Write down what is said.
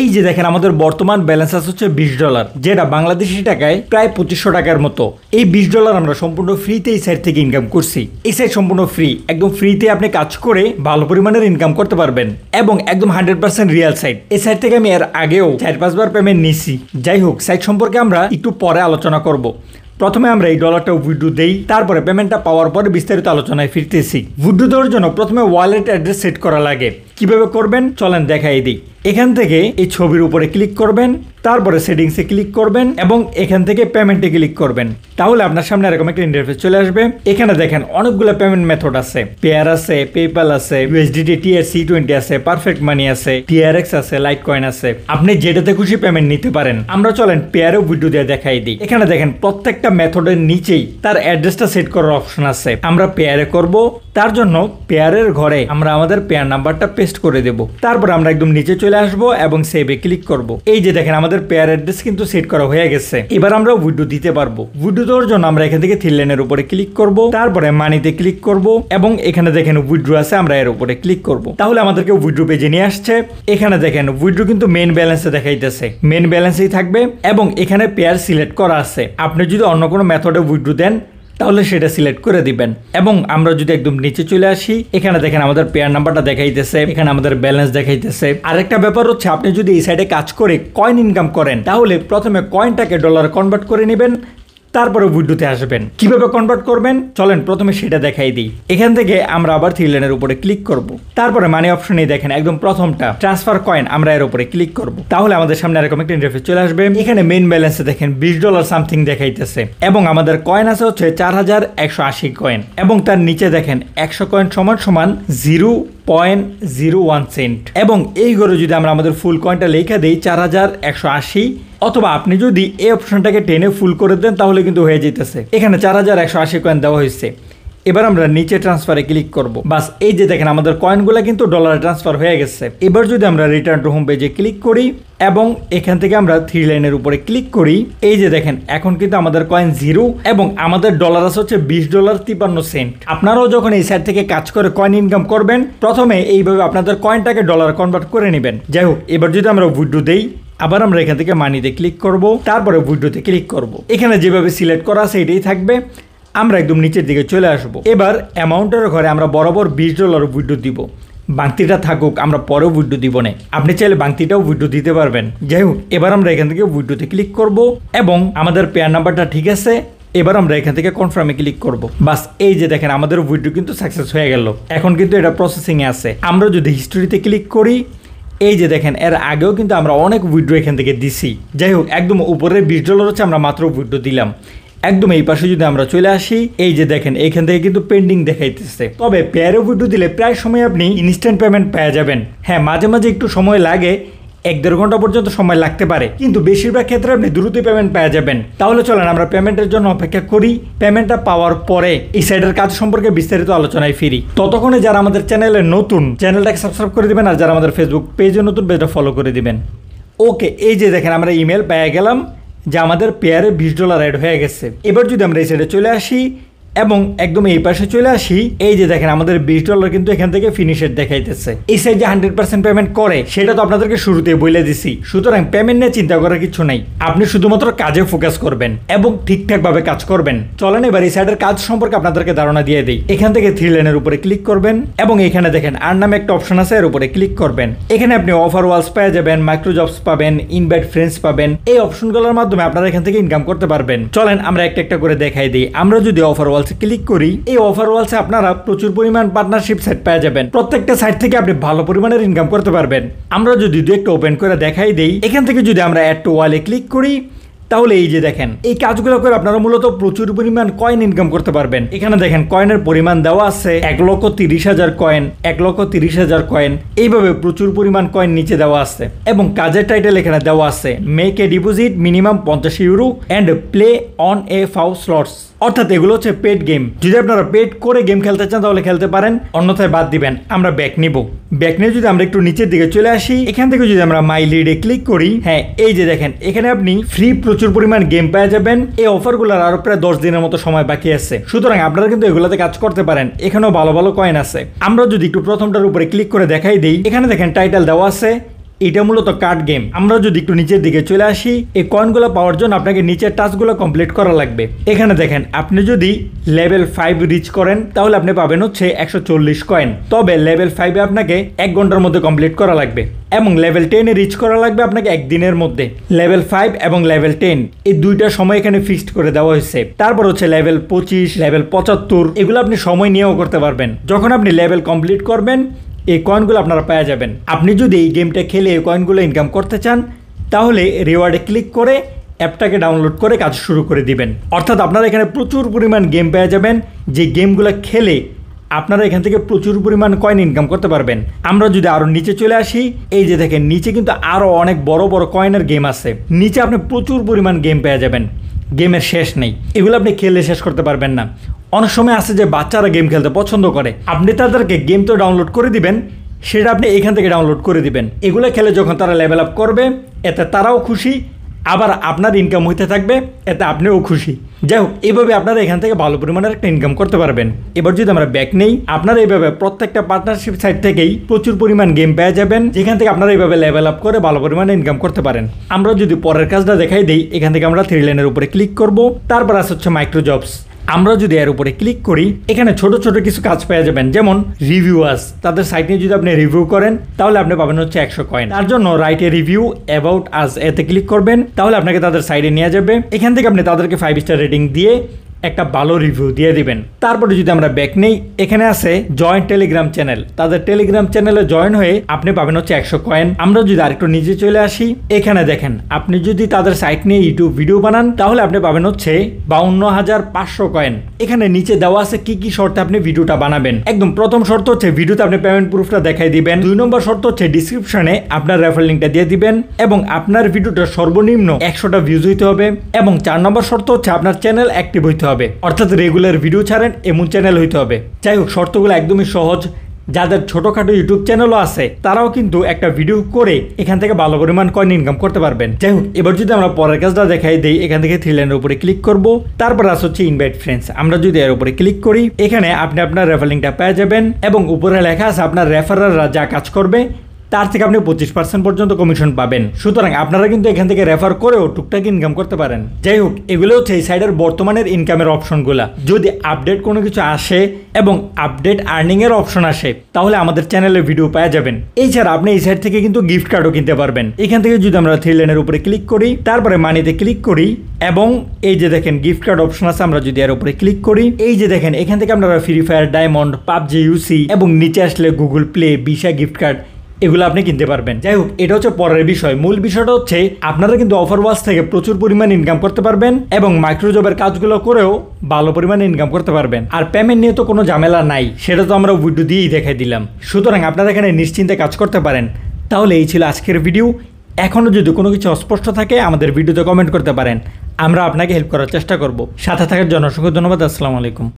এই যে দেখেন আমাদের বর্তমান ব্যালেন্স আছে হচ্ছে বিশ ডলার যেটা বাংলাদেশি টাকায় প্রায় পঁচিশশো টাকার মতো এই বিশ ডলার আমরা সম্পূর্ণ ফ্রিতে এই সাইট থেকে ইনকাম করছি এই সাইট সম্পূর্ণ ফ্রি একদম ফ্রিতে আপনি কাজ করে ভালো পরিমাণের ইনকাম করতে পারবেন এবং একদম হান্ড্রেড পার্সেন্ট রিয়াল সাইট এই সাইট থেকে আমি এর আগেও চার পাঁচবার পেমেন্ট নিছি যাই হোক সাইট সম্পর্কে আমরা একটু পরে আলোচনা করব প্রথমে আমরা এই ডলারটা উইড্রো দেই তারপরে পেমেন্টটা পাওয়ার পরে বিস্তারিত আলোচনায় ফিরতেছি উইড্রো দেওয়ার জন্য প্রথমে ওয়ালেট অ্যাড্রেস সেট করা লাগে কিভাবে করবেন চলেন দেখাই দিই এখান থেকে এই ছবির উপরে ক্লিক করবেন তারপরে সেটিংসে ক্লিক করবেন এবং এখান থেকে পেমেন্টে ক্লিক করবেন তাহলে আপনার সামনে এরকম একটা ইন্টারফেস চলে আসবে এখানে দেখেন অনেকগুলো পেমেন্ট মেথড আছে পেয়ার আছে পেপাল আছে ইউএসডিটি টিআর সি টোয়েন্টি আছে পারফেক্ট মানি আছে টিআরএক্স আছে লাইট কয়েন আছে আপনি যেটাতে খুশি পেমেন্ট নিতে পারেন আমরা চলেন পেয়ারও ভিডিও দিয়ে দেখাই দিই এখানে দেখেন প্রত্যেকটা মেথডের নিচেই তার অ্যাড্রেসটা সেট করার অপশন আছে আমরা পেয়ারে করব তার জন্য পেয়ারের ঘরে আমরা আমাদের পেয়ার নাম্বারটা পেস্ট পেস্ট করে দেব তারপর আমরা একদম নিচে চলে আসব এবং সেভে ক্লিক করব এই যে দেখেন আমাদের পেয়ার অ্যাড্রেস কিন্তু সেট করা হয়ে গেছে এবার আমরা উইডো দিতে পারবো উইডো দেওয়ার জন্য আমরা এখান থেকে থ্রি উপরে ক্লিক করব তারপরে মানিতে ক্লিক করব এবং এখানে দেখেন উইড্রো আছে আমরা এর উপরে ক্লিক করব তাহলে আমাদেরকে উইড্রো পেজে নিয়ে আসছে এখানে দেখেন উইড্রো কিন্তু মেন ব্যালেন্সে দেখাইতেছে মেন ব্যালেন্সেই থাকবে এবং এখানে পেয়ার সিলেক্ট করা আছে আপনি যদি অন্য কোনো মেথডে উইড্রো দেন তাহলে সেটা সিলেক্ট করে দিবেন এবং আমরা যদি একদম নিচে চলে আসি এখানে দেখেন আমাদের পেয়ার নাম্বারটা দেখাইতেছে এখানে আমাদের ব্যালেন্স দেখাইতেছে আরেকটা ব্যাপার হচ্ছে আপনি যদি এই সাইডে কাজ করে কয়েন ইনকাম করেন তাহলে প্রথমে কয়েনটাকে ডলার কনভার্ট করে নেবেন তারপরে উইন্ডোতে আসবেন কিভাবে কনভার্ট করবেন চলেন প্রথমে সেটা দেখাই দিই এখান থেকে আমরা আবার থ্রি উপরে ক্লিক করব তারপরে মানি অপশনে দেখেন একদম প্রথমটা ট্রান্সফার কয়েন আমরা এর উপরে ক্লিক করব তাহলে আমাদের সামনে এরকম একটা ইন্টারফেস চলে আসবে এখানে মেইন ব্যালেন্সে দেখেন বিশ ডলার সামথিং দেখাইতেছে এবং আমাদের কয়েন আছে হচ্ছে চার হাজার একশো আশি কয়েন এবং তার নিচে দেখেন একশো কয়েন সমান সমান zero point zero one cent এবং এই ঘরে যদি আমরা আমাদের ফুল কয়েনটা লেখা দিই চার হাজার একশো আশি অথবা আপনি যদি এই অপশনটাকে টেনে ফুল করে দেন তাহলে কিন্তু হয়ে যেতেছে এখানে চার হাজার একশো আশি কয়েন দেওয়া হয়েছে এবার আমরা নিচে ট্রান্সফারে ক্লিক করব বাস এই যে দেখেন আমাদের কয়েনগুলো কিন্তু ডলারে ট্রান্সফার হয়ে গেছে এবার যদি আমরা রিটার্ন টু হোম পেজে ক্লিক করি এবং এখান থেকে আমরা থ্রি লাইনের উপরে ক্লিক করি এই যে দেখেন এখন কিন্তু আমাদের কয়েন জিরো এবং আমাদের ডলার আছে হচ্ছে বিশ ডলার তিপান্ন সেন্ট আপনারাও যখন এই সাইড থেকে কাজ করে কয়েন ইনকাম করবেন প্রথমে এইভাবে আপনাদের কয়েনটাকে ডলার কনভার্ট করে নেবেন যাই হোক এবার যদি আমরা উইড্রো দেই আবার আমরা এখান থেকে মানিতে ক্লিক করব তারপরে উইড্রোতে ক্লিক করব। এখানে যেভাবে সিলেক্ট করা আছে এটাই থাকবে আমরা একদম নিচের দিকে চলে আসব এবার অ্যামাউন্টের ঘরে আমরা বরাবর বিশ ডলার উইড্রো দিব বাংতিটা থাকুক আমরা পরেও উইড্রো দিব না আপনি চাইলে বাংতিটাও উইড্রো দিতে পারবেন যাই হোক এবার আমরা এখান থেকে উইড্রোতে ক্লিক করব এবং আমাদের পেয়ার নাম্বারটা ঠিক আছে এবার আমরা এখান থেকে কনফার্মে ক্লিক করব বাস এই যে দেখেন আমাদের উইড্রো কিন্তু সাকসেস হয়ে গেল এখন কিন্তু এটা প্রসেসিংয়ে আছে আমরা যদি হিস্টোরিতে ক্লিক করি এই যে দেখেন এর আগেও কিন্তু আমরা অনেক উইড্রো এখান থেকে দিছি যাই হোক একদম উপরের বিশ ডলার হচ্ছে আমরা মাত্র উইড্রো দিলাম একদম এই পাশে যদি আমরা চলে আসি এই যে দেখেন এখান থেকে কিন্তু পেন্ডিং দেখাইতেছে তবে পেয়ারে উইড্রো দিলে প্রায় সময় আপনি ইনস্ট্যান্ট পেমেন্ট পেয়ে যাবেন হ্যাঁ মাঝে মাঝে একটু সময় লাগে এক দেড় ঘন্টা পর্যন্ত সময় লাগতে পারে কিন্তু বেশিরভাগ ক্ষেত্রে আপনি দ্রুতই পেমেন্ট পাওয়া যাবেন তাহলে চলেন আমরা পেমেন্টের জন্য অপেক্ষা করি পেমেন্টটা পাওয়ার পরে এই সাইডের কাজ সম্পর্কে বিস্তারিত আলোচনায় ফিরি ততক্ষণে যারা আমাদের চ্যানেলে নতুন চ্যানেলটাকে সাবস্ক্রাইব করে দিবেন আর যারা আমাদের ফেসবুক পেজে নতুন পেজটা ফলো করে দিবেন ওকে এই যে দেখেন আমরা ইমেল পেয়ে গেলাম যে আমাদের পেয়ারে বিশ ডলার অ্যাড হয়ে গেছে এবার যদি আমরা এই সাইডে চলে আসি এবং একদম এই পাশে চলে আসি এই যে দেখেন আমাদের বিশ ডলার কিন্তু এখান থেকে ফিনিশের দেখাইতেছে এই সাইড যে হান্ড্রেড পার্সেন্ট পেমেন্ট করে সেটা তো আপনাদেরকে শুরুতে বলে দিছি সুতরাং পেমেন্ট নিয়ে চিন্তা করার কিছু নাই আপনি শুধুমাত্র কাজে ফোকাস করবেন এবং ঠিকঠাকভাবে কাজ করবেন চলেন এবার এই সাইডের কাজ সম্পর্কে আপনাদেরকে ধারণা দিয়ে দিই এখান থেকে থ্রি লাইনের উপরে ক্লিক করবেন এবং এখানে দেখেন আর নামে একটা অপশন আছে এর উপরে ক্লিক করবেন এখানে আপনি অফার ওয়ালস পেয়ে যাবেন মাইক্রোজবস পাবেন ইনভাইট ফ্রেন্ডস পাবেন এই অপশনগুলোর মাধ্যমে আপনারা এখান থেকে ইনকাম করতে পারবেন চলেন আমরা একটা একটা করে দেখাই দিই আমরা যদি অফার ওয়ালস ওভারওয়ালসে ক্লিক করি এই অফারওয়ালসে আপনারা প্রচুর পরিমাণ পার্টনারশিপ সাইট পেয়ে যাবেন প্রত্যেকটা সাইট থেকে আপনি ভালো পরিমাণের ইনকাম করতে পারবেন আমরা যদি দু একটা ওপেন করে দেখাই দেই এখান থেকে যদি আমরা অ্যাড টু ওয়ালে ক্লিক করি তাহলে এই যে দেখেন এই কাজগুলো করে আপনারা মূলত প্রচুর পরিমাণ কয়েন ইনকাম করতে পারবেন এখানে দেখেন কয়েনের পরিমাণ দেওয়া আছে এক লক্ষ তিরিশ হাজার কয়েন এক লক্ষ তিরিশ হাজার কয়েন এইভাবে প্রচুর পরিমাণ কয়েন নিচে দেওয়া আছে এবং কাজের টাইটেল এখানে দেওয়া আছে মেক এ ডিপোজিট মিনিমাম পঞ্চাশ euro and play on a few slots অর্থাৎ এগুলো হচ্ছে পেড গেম যদি আপনারা পেড করে গেম খেলতে চান তাহলে খেলতে পারেন অন্যথায় বাদ দিবেন আমরা ব্যাক নিব ব্যাক নিয়ে যদি আমরা একটু নিচের দিকে চলে আসি এখান থেকে যদি আমরা মাই লিডে ক্লিক করি হ্যাঁ এই যে দেখেন এখানে আপনি ফ্রি প্রচুর পরিমাণ গেম পেয়ে যাবেন এই অফারগুলোর আরও প্রায় দশ দিনের মতো সময় বাকি আছে সুতরাং আপনারা কিন্তু এগুলোতে কাজ করতে পারেন এখানেও ভালো ভালো কয়েন আছে আমরা যদি একটু প্রথমটার উপরে ক্লিক করে দেখাই দিই এখানে দেখেন টাইটেল দেওয়া আছে এটা মূলত কার্ড গেম আমরা যদি একটু নিচের দিকে চলে আসি এই কয়েনগুলো পাওয়ার জন্য আপনাকে নিচের টাস্কগুলো কমপ্লিট করা লাগবে এখানে দেখেন আপনি যদি লেভেল ফাইভ রিচ করেন তাহলে আপনি পাবেন হচ্ছে একশো চল্লিশ কয়েন তবে লেভেল ফাইভে আপনাকে এক ঘন্টার মধ্যে কমপ্লিট করা লাগবে এবং লেভেল টেনে রিচ করা লাগবে আপনাকে একদিনের মধ্যে লেভেল ফাইভ এবং লেভেল টেন এই দুইটা সময় এখানে ফিক্সড করে দেওয়া হয়েছে তারপর হচ্ছে লেভেল পঁচিশ লেভেল পঁচাত্তর এগুলো আপনি সময় নিয়েও করতে পারবেন যখন আপনি লেভেল কমপ্লিট করবেন এই কয়েনগুলো আপনারা পাওয়া যাবেন আপনি যদি এই গেমটা খেলে এই কয়েনগুলো ইনকাম করতে চান তাহলে রিওয়ার্ডে ক্লিক করে অ্যাপটাকে ডাউনলোড করে কাজ শুরু করে দিবেন অর্থাৎ আপনারা এখানে প্রচুর পরিমাণ গেম পেয়ে যাবেন যে গেমগুলো খেলে আপনারা এখান থেকে প্রচুর পরিমাণ কয়েন ইনকাম করতে পারবেন আমরা যদি আরও নিচে চলে আসি এই যে দেখেন নিচে কিন্তু আরও অনেক বড় বড় কয়েনের গেম আছে নিচে আপনি প্রচুর পরিমাণ গেম পেয়ে যাবেন গেমের শেষ নেই এগুলো আপনি খেলে শেষ করতে পারবেন না অনেক সময় আছে যে বাচ্চারা গেম খেলতে পছন্দ করে আপনি তাদেরকে গেম তো ডাউনলোড করে দিবেন সেটা আপনি এখান থেকে ডাউনলোড করে দিবেন এগুলো খেলে যখন তারা লেভেল আপ করবে এতে তারাও খুশি আবার আপনার ইনকাম হইতে থাকবে এতে আপনিও খুশি যাই হোক এইভাবে আপনারা এখান থেকে ভালো পরিমাণের একটা ইনকাম করতে পারবেন এবার যদি আমরা ব্যাক নেই আপনারা এইভাবে প্রত্যেকটা পার্টনারশিপ সাইট থেকেই প্রচুর পরিমাণ গেম পেয়ে যাবেন যেখান থেকে আপনারা এইভাবে লেভেল আপ করে ভালো পরিমাণে ইনকাম করতে পারেন আমরা যদি পরের কাজটা দেখাই দিই এখান থেকে আমরা থ্রি লাইনের উপরে ক্লিক করব তারপর আসছে হচ্ছে মাইক্রো জবস আমরা যদি এর উপরে ক্লিক করি এখানে ছোট ছোট কিছু কাজ পেয়ে যাবেন যেমন রিভিউয়ার্স তাদের সাইট নিয়ে যদি আপনি রিভিউ করেন তাহলে আপনি পাবেন হচ্ছে একশো কয়েন তার জন্য write a review about us এতে ক্লিক করবেন তাহলে আপনাকে তাদের সাইডে নিয়ে যাবে এখান থেকে আপনি তাদেরকে ফাইভ স্টার রেটিং দিয়ে একটা ভালো রিভিউ দিয়ে দিবেন তারপরে যদি আমরা ব্যাক নেই এখানে আছে জয়েন্ট টেলিগ্রাম চ্যানেল তাদের টেলিগ্রাম চ্যানেলে জয়েন হয়ে আপনি পাবেন হচ্ছে একশো কয়েন আমরা যদি আরেকটু নিচে চলে আসি এখানে দেখেন আপনি যদি তাদের সাইট নিয়ে ইউটিউব ভিডিও বানান তাহলে আপনি পাবেন হচ্ছে বাউন্ন হাজার পাঁচশো কয়েন এখানে নিচে দেওয়া আছে কি কি শর্তে আপনি ভিডিওটা বানাবেন একদম প্রথম শর্ত হচ্ছে ভিডিওতে আপনি পেমেন্ট প্রুফটা দেখাই দিবেন দুই নম্বর শর্ত হচ্ছে ডিসক্রিপশনে আপনার রেফার লিঙ্কটা দিয়ে দিবেন এবং আপনার ভিডিওটা সর্বনিম্ন একশোটা ভিউজ হইতে হবে এবং চার নম্বর শর্ত হচ্ছে আপনার চ্যানেল অ্যাক্টিভ হইতে হবে অর্থাৎ রেগুলার ভিডিও ছাড়েন এমন চ্যানেল হইতে হবে যাই হোক শর্তগুলো একদমই সহজ যাদের ছোটখাটো ইউটিউব চ্যানেলও আছে তারাও কিন্তু একটা ভিডিও করে এখান থেকে ভালো পরিমাণ কয়েন ইনকাম করতে পারবেন যাই হোক এবার যদি আমরা পরের কাজটা দেখাই দিই এখান থেকে থ্রি লাইনের উপরে ক্লিক করব তারপর আস হচ্ছে ইনভাইট ফ্রেন্ডস আমরা যদি এর উপরে ক্লিক করি এখানে আপনি আপনার রেফারিংটা পেয়ে যাবেন এবং উপরে লেখা আছে আপনার রেফারাররা যা কাজ করবে তার থেকে আপনি পঁচিশ পার্সেন্ট পর্যন্ত কমিশন পাবেন সুতরাং আপনারা কিন্তু এখান থেকে রেফার করেও টুকটাক ইনকাম করতে পারেন যাই হোক এগুলো হচ্ছে এই সাইডের বর্তমানের ইনকামের অপশনগুলো যদি আপডেট কোনো কিছু আসে এবং আপডেট আর্নিংয়ের অপশন আসে তাহলে আমাদের চ্যানেলে ভিডিও পাওয়া যাবেন এছাড়া আপনি এই সাইড থেকে কিন্তু গিফট কার্ডও কিনতে পারবেন এখান থেকে যদি আমরা থ্রি লাইনের উপরে ক্লিক করি তারপরে মানিতে ক্লিক করি এবং এই যে দেখেন গিফট কার্ড অপশন আছে আমরা যদি এর উপরে ক্লিক করি এই যে দেখেন এখান থেকে আপনারা Free Fire diamond PUBG UC এবং নিচে আসলে Google Play Visa gift card এগুলো আপনি কিনতে পারবেন যাই হোক এটা হচ্ছে পরের বিষয় মূল বিষয়টা হচ্ছে আপনারা কিন্তু অফার ওয়ালস থেকে প্রচুর পরিমাণ ইনকাম করতে পারবেন এবং মাইক্রোজবের কাজগুলো করেও ভালো পরিমাণে ইনকাম করতে পারবেন আর পেমেন্ট নিয়ে তো কোনো ঝামেলা নাই সেটা তো আমরা ভিডিও দিয়েই দেখাই দিলাম সুতরাং আপনারা এখানে নিশ্চিন্তে কাজ করতে পারেন তাহলে এই ছিল আজকের ভিডিও এখনও যদি কোনো কিছু অস্পষ্ট থাকে আমাদের ভিডিওতে কমেন্ট করতে পারেন আমরা আপনাকে হেল্প করার চেষ্টা করব সাথে থাকার জন্য অসংখ্য ধন্যবাদ আসসালামু আলাইকুম